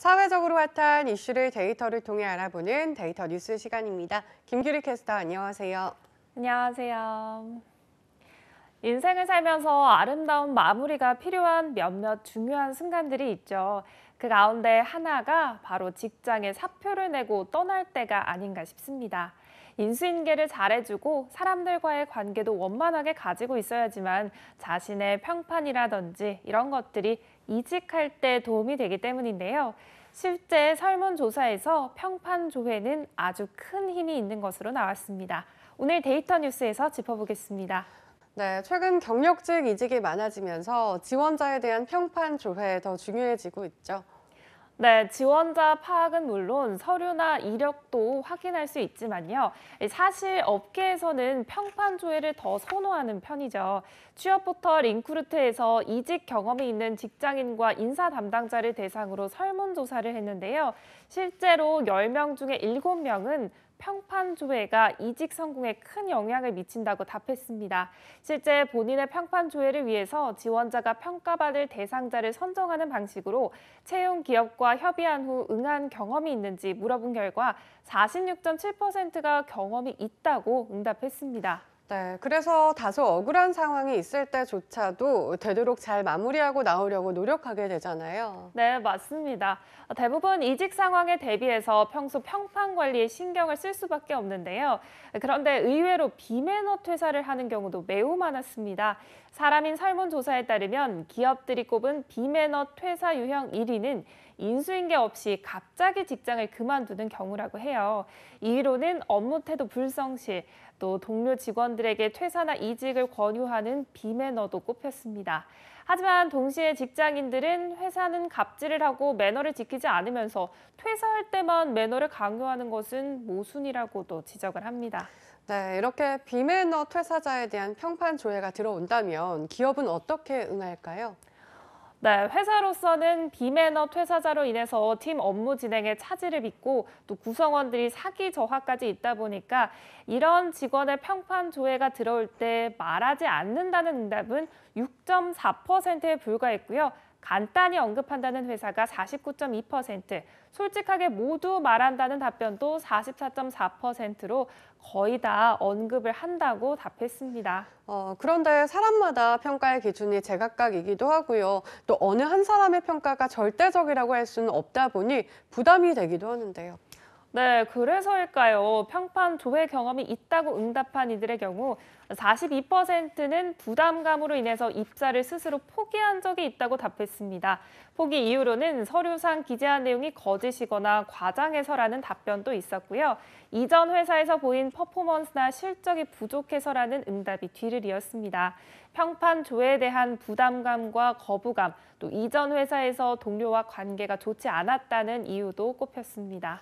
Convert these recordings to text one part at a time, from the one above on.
사회적으로 핫한 이슈를 데이터를 통해 알아보는 데이터 뉴스 시간입니다. 김규리 캐스터 안녕하세요. 안녕하세요. 인생을 살면서 아름다운 마무리가 필요한 몇몇 중요한 순간들이 있죠. 그 가운데 하나가 바로 직장에 사표를 내고 떠날 때가 아닌가 싶습니다. 인수인계를 잘해주고 사람들과의 관계도 원만하게 가지고 있어야지만 자신의 평판이라든지 이런 것들이 이직할 때 도움이 되기 때문인데요. 실제 설문조사에서 평판 조회는 아주 큰 힘이 있는 것으로 나왔습니다. 오늘 데이터 뉴스에서 짚어보겠습니다. 네, 최근 경력직 이직이 많아지면서 지원자에 대한 평판 조회 더 중요해지고 있죠. 네, 지원자 파악은 물론 서류나 이력도 확인할 수 있지만요. 사실 업계에서는 평판 조회를 더 선호하는 편이죠. 취업 포털 인크루트에서 이직 경험이 있는 직장인과 인사 담당자를 대상으로 설문조사를 했는데요. 실제로 열명 중에 일 명은 평판 조회가 이직 성공에 큰 영향을 미친다고 답했습니다. 실제 본인의 평판 조회를 위해서 지원자가 평가받을 대상자를 선정하는 방식으로 채용 기업과 협의한 후 응한 경험이 있는지 물어본 결과 46.7%가 경험이 있다고 응답했습니다. 네, 그래서 다소 억울한 상황이 있을 때조차도 되도록 잘 마무리하고 나오려고 노력하게 되잖아요. 네, 맞습니다. 대부분 이직 상황에 대비해서 평소 평판 관리에 신경을 쓸 수밖에 없는데요. 그런데 의외로 비매너 퇴사를 하는 경우도 매우 많았습니다. 사람인 설문조사에 따르면 기업들이 꼽은 비매너 퇴사 유형 1위는 인수인계 없이 갑자기 직장을 그만두는 경우라고 해요. 2위로는 업무 태도 불성실, 또 동료 직원들에게 퇴사나 이직을 권유하는 비매너도 꼽혔습니다. 하지만 동시에 직장인들은 회사는 갑질을 하고 매너를 지키지 않으면서 퇴사할 때만 매너를 강요하는 것은 모순이라고도 지적을 합니다. 네, 이렇게 비매너 퇴사자에 대한 평판 조회가 들어온다면 기업은 어떻게 응할까요? 네, 회사로서는 비매너 퇴사자로 인해서 팀 업무 진행에 차질을 빚고 또 구성원들이 사기 저하까지 있다 보니까 이런 직원의 평판 조회가 들어올 때 말하지 않는다는 응답은 6.4%에 불과했고요. 간단히 언급한다는 회사가 49.2%, 솔직하게 모두 말한다는 답변도 44.4%로 거의 다 언급을 한다고 답했습니다. 어, 그런데 사람마다 평가의 기준이 제각각이기도 하고요. 또 어느 한 사람의 평가가 절대적이라고 할 수는 없다 보니 부담이 되기도 하는데요. 네, 그래서일까요. 평판 조회 경험이 있다고 응답한 이들의 경우 42%는 부담감으로 인해서 입사를 스스로 포기한 적이 있다고 답했습니다. 포기 이유로는 서류상 기재한 내용이 거짓이거나 과장해서라는 답변도 있었고요. 이전 회사에서 보인 퍼포먼스나 실적이 부족해서라는 응답이 뒤를 이었습니다. 평판 조회에 대한 부담감과 거부감, 또 이전 회사에서 동료와 관계가 좋지 않았다는 이유도 꼽혔습니다.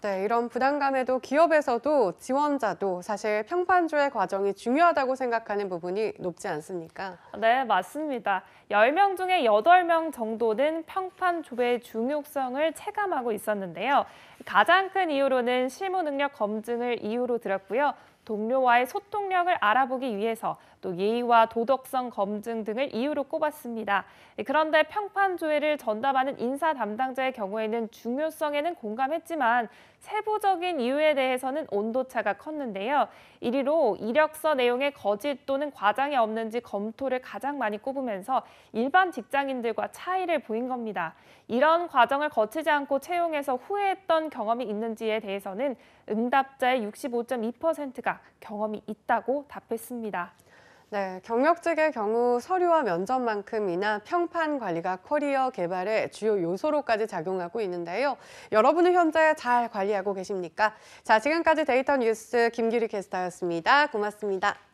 네, 이런 부담감에도 기업에서도 지원자도 사실 평판조의 과정이 중요하다고 생각하는 부분이 높지 않습니까? 네, 맞습니다. 열 명 중에 여덟 명 정도는 평판조의 중요성을 체감하고 있었는데요. 가장 큰 이유로는 실무 능력 검증을 이유로 들었고요. 동료와의 소통력을 알아보기 위해서 또 예의와 도덕성 검증 등을 이유로 꼽았습니다. 예, 그런데 평판조회를 전담하는 인사 담당자의 경우에는 중요성에는 공감했지만 세부적인 이유에 대해서는 온도차가 컸는데요. 1위로 이력서 내용에 거짓 또는 과장이 없는지 검토를 가장 많이 꼽으면서 일반 직장인들과 차이를 보인 겁니다. 이런 과정을 거치지 않고 채용해서 후회했던 경험이 있는지에 대해서는 응답자의 65.2%가 경험이 있다고 답했습니다. 네, 경력직의 경우 서류와 면접만큼이나 평판 관리가 커리어 개발의 주요 요소로까지 작용하고 있는데요. 여러분은 현재 잘 관리하고 계십니까? 자, 지금까지 데이터 뉴스 김규리 캐스터였습니다. 고맙습니다.